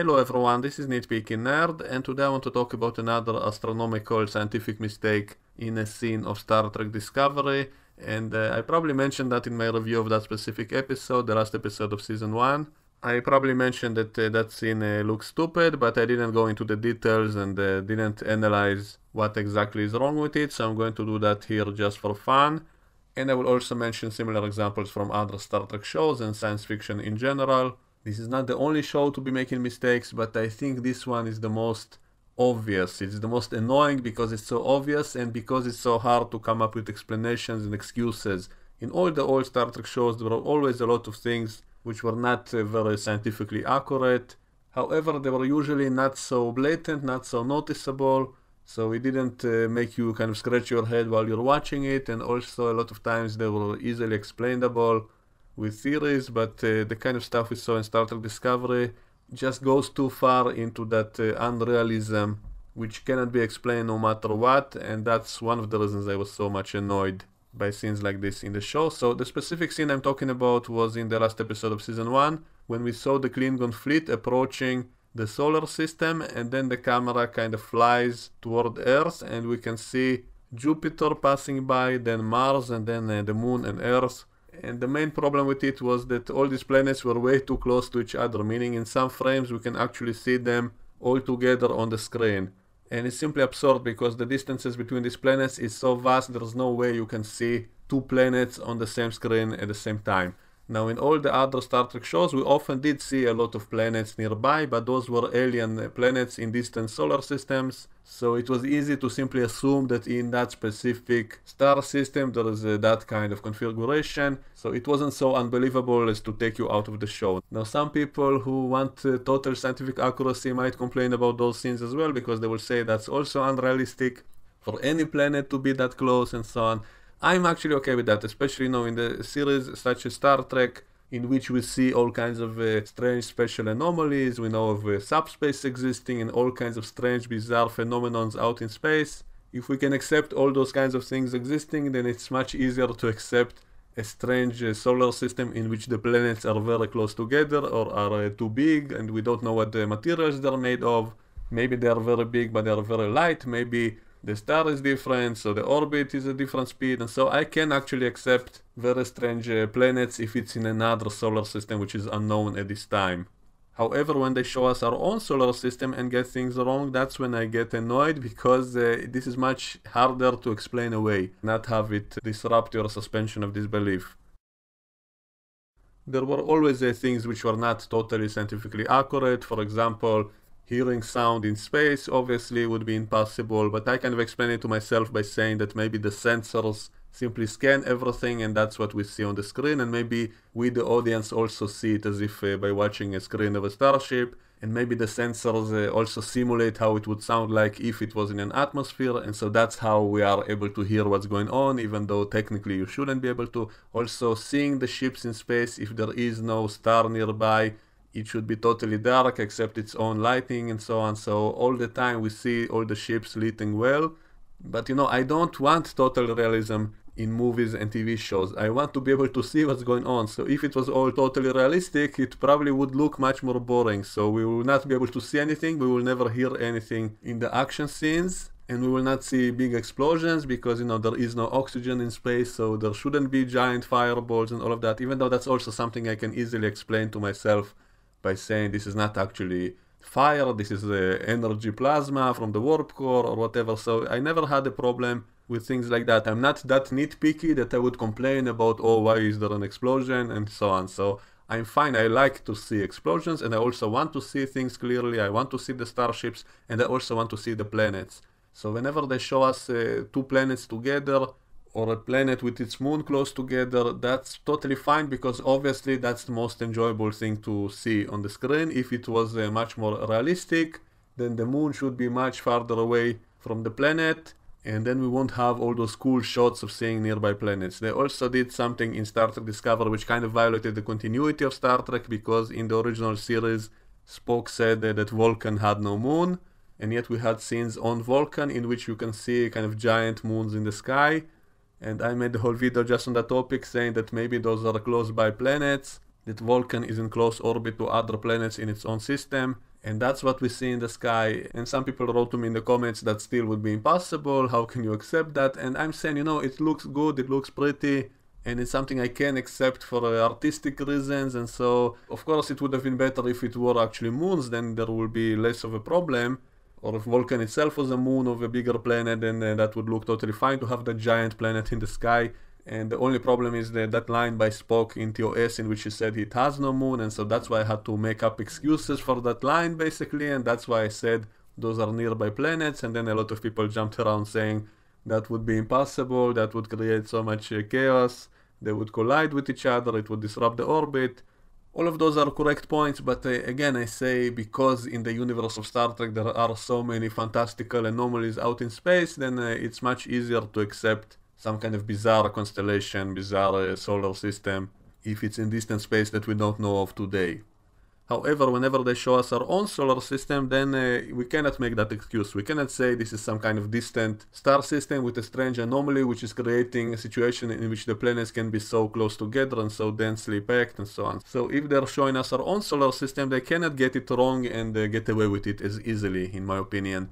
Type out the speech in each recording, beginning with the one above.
Hello everyone, this is Nitpicking Nerd and today I want to talk about another astronomical scientific mistake in a scene of Star Trek Discovery and uh, I probably mentioned that in my review of that specific episode, the last episode of season 1. I probably mentioned that uh, that scene uh, looks stupid, but I didn't go into the details and uh, didn't analyze what exactly is wrong with it, so I'm going to do that here just for fun. And I will also mention similar examples from other Star Trek shows and science fiction in general. This is not the only show to be making mistakes, but I think this one is the most obvious. It's the most annoying because it's so obvious and because it's so hard to come up with explanations and excuses. In all the old Star Trek shows, there were always a lot of things which were not uh, very scientifically accurate. However, they were usually not so blatant, not so noticeable, so it didn't uh, make you kind of scratch your head while you're watching it, and also a lot of times they were easily explainable with theories, but uh, the kind of stuff we saw in Star Trek Discovery just goes too far into that uh, unrealism which cannot be explained no matter what, and that's one of the reasons I was so much annoyed by scenes like this in the show. So the specific scene I'm talking about was in the last episode of season 1 when we saw the Klingon fleet approaching the solar system and then the camera kind of flies toward Earth and we can see Jupiter passing by, then Mars and then uh, the moon and Earth and the main problem with it was that all these planets were way too close to each other, meaning in some frames we can actually see them all together on the screen. And it's simply absurd because the distances between these planets is so vast there's no way you can see two planets on the same screen at the same time. Now, in all the other Star Trek shows, we often did see a lot of planets nearby, but those were alien uh, planets in distant solar systems, so it was easy to simply assume that in that specific star system there is uh, that kind of configuration, so it wasn't so unbelievable as to take you out of the show. Now, some people who want uh, total scientific accuracy might complain about those scenes as well, because they will say that's also unrealistic for any planet to be that close and so on. I'm actually okay with that, especially now in the series such as Star Trek, in which we see all kinds of uh, strange special anomalies. We know of uh, subspace existing and all kinds of strange, bizarre phenomenons out in space. If we can accept all those kinds of things existing, then it's much easier to accept a strange uh, solar system in which the planets are very close together or are uh, too big and we don't know what the materials they're made of. Maybe they are very big but they are very light. Maybe the star is different, so the orbit is a different speed, and so I can actually accept very strange uh, planets if it's in another solar system which is unknown at this time. However, when they show us our own solar system and get things wrong, that's when I get annoyed because uh, this is much harder to explain away, not have it disrupt your suspension of disbelief. There were always uh, things which were not totally scientifically accurate, for example, hearing sound in space obviously would be impossible, but I kind of explain it to myself by saying that maybe the sensors simply scan everything and that's what we see on the screen and maybe we the audience also see it as if uh, by watching a screen of a starship and maybe the sensors uh, also simulate how it would sound like if it was in an atmosphere and so that's how we are able to hear what's going on even though technically you shouldn't be able to also seeing the ships in space if there is no star nearby it should be totally dark except its own lighting and so on so all the time we see all the ships lighting well but you know i don't want total realism in movies and tv shows i want to be able to see what's going on so if it was all totally realistic it probably would look much more boring so we will not be able to see anything we will never hear anything in the action scenes and we will not see big explosions because you know there is no oxygen in space so there shouldn't be giant fireballs and all of that even though that's also something i can easily explain to myself by saying this is not actually fire, this is the uh, energy plasma from the warp core or whatever. So I never had a problem with things like that. I'm not that nitpicky that I would complain about, oh, why is there an explosion and so on. So I'm fine. I like to see explosions and I also want to see things clearly. I want to see the starships and I also want to see the planets. So whenever they show us uh, two planets together, or a planet with its moon close together, that's totally fine because obviously that's the most enjoyable thing to see on the screen. If it was uh, much more realistic, then the moon should be much farther away from the planet and then we won't have all those cool shots of seeing nearby planets. They also did something in Star Trek Discovery which kind of violated the continuity of Star Trek because in the original series Spock said uh, that Vulcan had no moon and yet we had scenes on Vulcan in which you can see kind of giant moons in the sky and I made the whole video just on that topic saying that maybe those are close by planets, that Vulcan is in close orbit to other planets in its own system, and that's what we see in the sky. And some people wrote to me in the comments that still would be impossible, how can you accept that? And I'm saying, you know, it looks good, it looks pretty, and it's something I can accept for uh, artistic reasons. And so, of course, it would have been better if it were actually moons, then there will be less of a problem or if Vulcan itself was a moon of a bigger planet, then uh, that would look totally fine to have that giant planet in the sky. And the only problem is that, that line by Spock in TOS in which he said it has no moon, and so that's why I had to make up excuses for that line basically, and that's why I said those are nearby planets, and then a lot of people jumped around saying that would be impossible, that would create so much uh, chaos, they would collide with each other, it would disrupt the orbit, all of those are correct points, but uh, again, I say because in the universe of Star Trek there are so many fantastical anomalies out in space, then uh, it's much easier to accept some kind of bizarre constellation, bizarre uh, solar system, if it's in distant space that we don't know of today. However, whenever they show us our own solar system, then uh, we cannot make that excuse. We cannot say this is some kind of distant star system with a strange anomaly which is creating a situation in which the planets can be so close together and so densely packed and so on. So if they're showing us our own solar system, they cannot get it wrong and uh, get away with it as easily, in my opinion.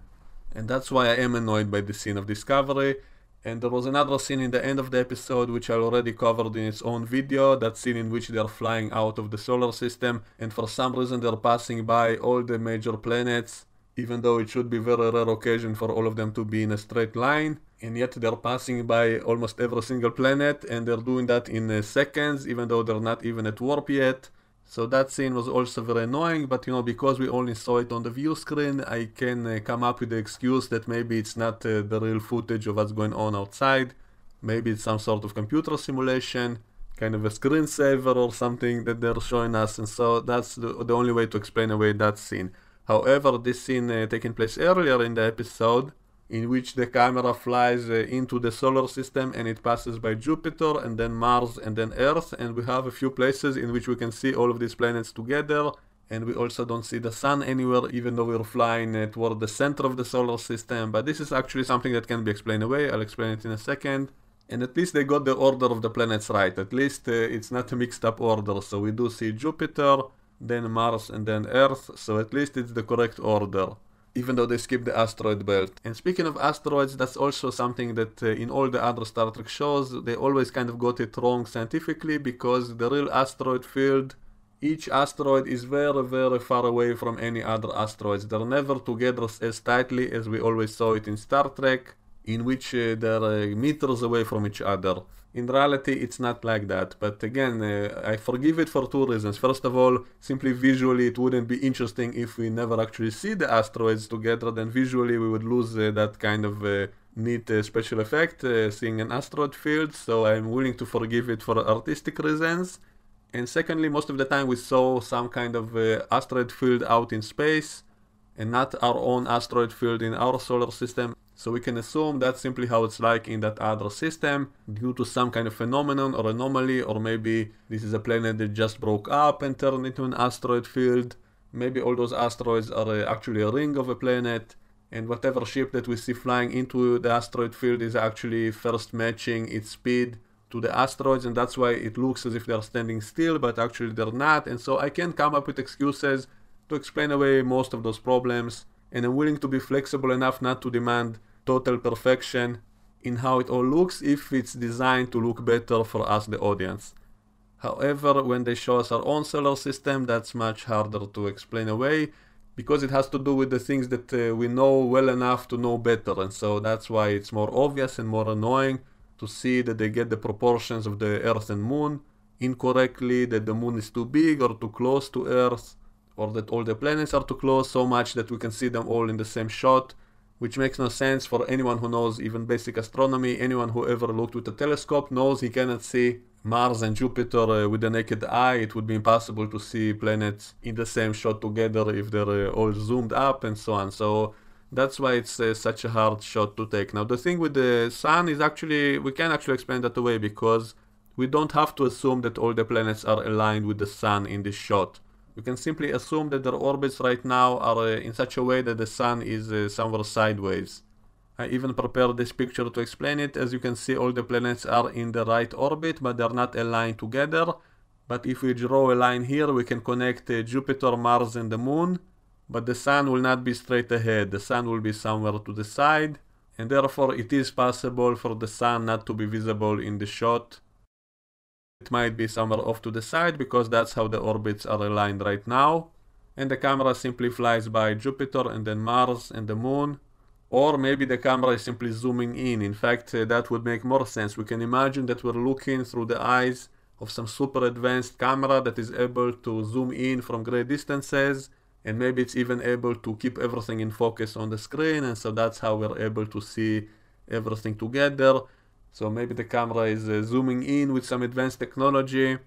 And that's why I am annoyed by the scene of discovery. And there was another scene in the end of the episode, which I already covered in its own video, that scene in which they're flying out of the solar system, and for some reason they're passing by all the major planets, even though it should be very rare occasion for all of them to be in a straight line, and yet they're passing by almost every single planet, and they're doing that in uh, seconds, even though they're not even at warp yet. So that scene was also very annoying, but you know, because we only saw it on the view screen, I can uh, come up with the excuse that maybe it's not uh, the real footage of what's going on outside. Maybe it's some sort of computer simulation, kind of a screensaver or something that they're showing us, and so that's the, the only way to explain away that scene. However, this scene uh, taking place earlier in the episode in which the camera flies uh, into the solar system and it passes by Jupiter and then Mars and then Earth and we have a few places in which we can see all of these planets together and we also don't see the sun anywhere even though we're flying uh, toward the center of the solar system but this is actually something that can be explained away I'll explain it in a second and at least they got the order of the planets right at least uh, it's not a mixed up order so we do see Jupiter then Mars and then Earth so at least it's the correct order even though they skipped the asteroid belt. And speaking of asteroids, that's also something that uh, in all the other Star Trek shows, they always kind of got it wrong scientifically because the real asteroid field, each asteroid is very, very far away from any other asteroids. They're never together as tightly as we always saw it in Star Trek in which uh, they're meters away from each other. In reality, it's not like that. But again, uh, I forgive it for two reasons. First of all, simply visually, it wouldn't be interesting if we never actually see the asteroids together. Then visually, we would lose uh, that kind of uh, neat uh, special effect uh, seeing an asteroid field, so I'm willing to forgive it for artistic reasons. And secondly, most of the time we saw some kind of uh, asteroid field out in space and not our own asteroid field in our solar system. So we can assume that's simply how it's like in that other system due to some kind of phenomenon or anomaly or maybe this is a planet that just broke up and turned into an asteroid field. Maybe all those asteroids are uh, actually a ring of a planet and whatever ship that we see flying into the asteroid field is actually first matching its speed to the asteroids and that's why it looks as if they're standing still but actually they're not and so I can come up with excuses to explain away most of those problems and I'm willing to be flexible enough not to demand total perfection in how it all looks if it's designed to look better for us the audience. However, when they show us our own solar system, that's much harder to explain away because it has to do with the things that uh, we know well enough to know better. And so that's why it's more obvious and more annoying to see that they get the proportions of the Earth and Moon incorrectly, that the Moon is too big or too close to Earth, or that all the planets are too close so much that we can see them all in the same shot which makes no sense for anyone who knows even basic astronomy. Anyone who ever looked with a telescope knows he cannot see Mars and Jupiter uh, with the naked eye. It would be impossible to see planets in the same shot together if they're uh, all zoomed up and so on. So that's why it's uh, such a hard shot to take. Now the thing with the sun is actually we can actually explain that away because we don't have to assume that all the planets are aligned with the sun in this shot. We can simply assume that their orbits right now are uh, in such a way that the sun is uh, somewhere sideways. I even prepared this picture to explain it. As you can see, all the planets are in the right orbit, but they're not aligned together. But if we draw a line here, we can connect uh, Jupiter, Mars, and the Moon. But the Sun will not be straight ahead. The Sun will be somewhere to the side. And therefore, it is possible for the Sun not to be visible in the shot. It might be somewhere off to the side because that's how the orbits are aligned right now. And the camera simply flies by Jupiter and then Mars and the Moon. Or maybe the camera is simply zooming in. In fact, uh, that would make more sense. We can imagine that we're looking through the eyes of some super advanced camera that is able to zoom in from great distances and maybe it's even able to keep everything in focus on the screen and so that's how we're able to see everything together so maybe the camera is uh, zooming in with some advanced technology.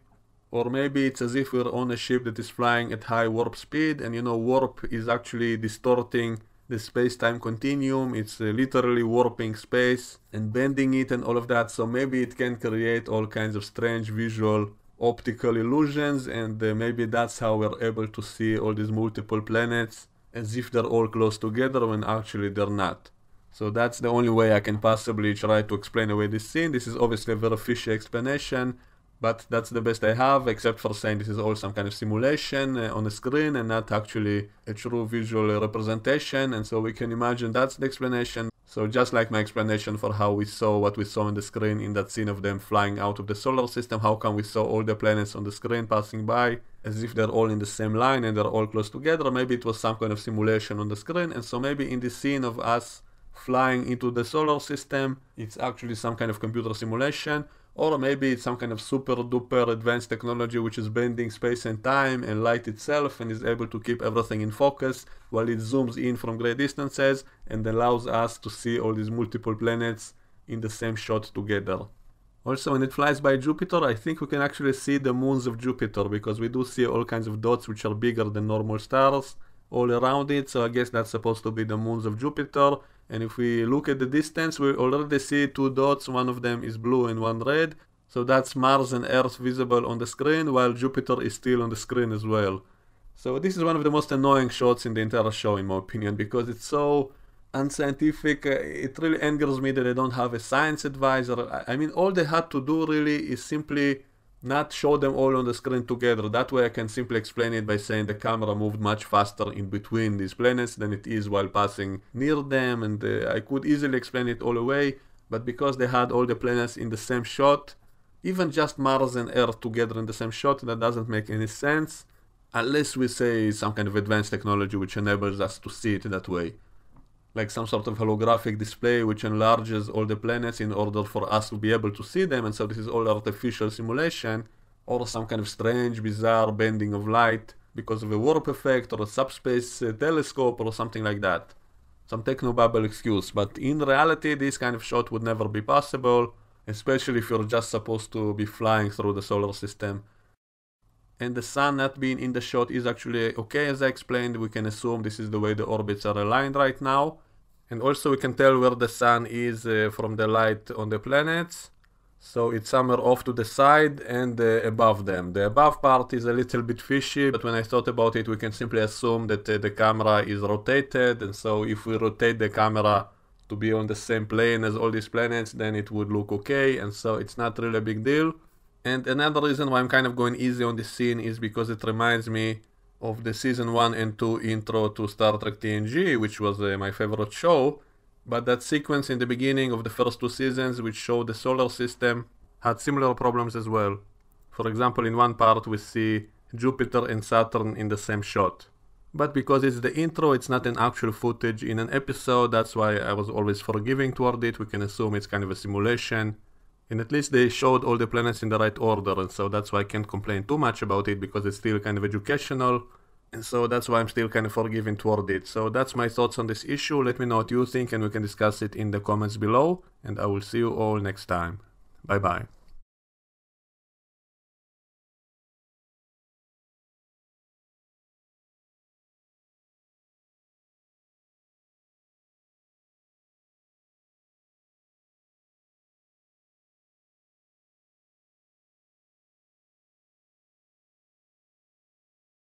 Or maybe it's as if we're on a ship that is flying at high warp speed and you know warp is actually distorting the space-time continuum. It's uh, literally warping space and bending it and all of that. So maybe it can create all kinds of strange visual optical illusions and uh, maybe that's how we're able to see all these multiple planets as if they're all close together when actually they're not. So that's the only way I can possibly try to explain away this scene. This is obviously a very fishy explanation, but that's the best I have, except for saying this is all some kind of simulation uh, on the screen and not actually a true visual representation. And so we can imagine that's the explanation. So just like my explanation for how we saw what we saw on the screen in that scene of them flying out of the solar system, how come we saw all the planets on the screen passing by as if they're all in the same line and they're all close together? Maybe it was some kind of simulation on the screen. And so maybe in the scene of us flying into the solar system. It's actually some kind of computer simulation, or maybe it's some kind of super duper advanced technology which is bending space and time and light itself and is able to keep everything in focus while it zooms in from great distances and allows us to see all these multiple planets in the same shot together. Also, when it flies by Jupiter, I think we can actually see the moons of Jupiter because we do see all kinds of dots which are bigger than normal stars all around it so I guess that's supposed to be the moons of Jupiter and if we look at the distance we already see two dots one of them is blue and one red so that's Mars and Earth visible on the screen while Jupiter is still on the screen as well so this is one of the most annoying shots in the entire show in my opinion because it's so unscientific. Uh, it really angers me that they don't have a science advisor. I mean, all they had to do really is simply not show them all on the screen together. That way I can simply explain it by saying the camera moved much faster in between these planets than it is while passing near them and uh, I could easily explain it all away but because they had all the planets in the same shot even just Mars and Earth together in the same shot that doesn't make any sense unless we say some kind of advanced technology which enables us to see it that way like some sort of holographic display which enlarges all the planets in order for us to be able to see them. And so this is all artificial simulation or some kind of strange, bizarre bending of light because of a warp effect or a subspace uh, telescope or something like that. Some technobabble excuse, but in reality this kind of shot would never be possible, especially if you're just supposed to be flying through the solar system. And the sun not being in the shot is actually okay, as I explained, we can assume this is the way the orbits are aligned right now. And also we can tell where the sun is uh, from the light on the planets. So it's somewhere off to the side and uh, above them. The above part is a little bit fishy, but when I thought about it, we can simply assume that uh, the camera is rotated. And so if we rotate the camera to be on the same plane as all these planets, then it would look okay. And so it's not really a big deal. And another reason why I'm kind of going easy on this scene is because it reminds me of the season one and two intro to Star Trek TNG, which was uh, my favorite show. But that sequence in the beginning of the first two seasons, which showed the solar system, had similar problems as well. For example, in one part we see Jupiter and Saturn in the same shot. But because it's the intro, it's not an actual footage in an episode, that's why I was always forgiving toward it. We can assume it's kind of a simulation, and at least they showed all the planets in the right order, and so that's why I can't complain too much about it, because it's still kind of educational, and so that's why I'm still kind of forgiving toward it. So that's my thoughts on this issue, let me know what you think, and we can discuss it in the comments below, and I will see you all next time. Bye bye.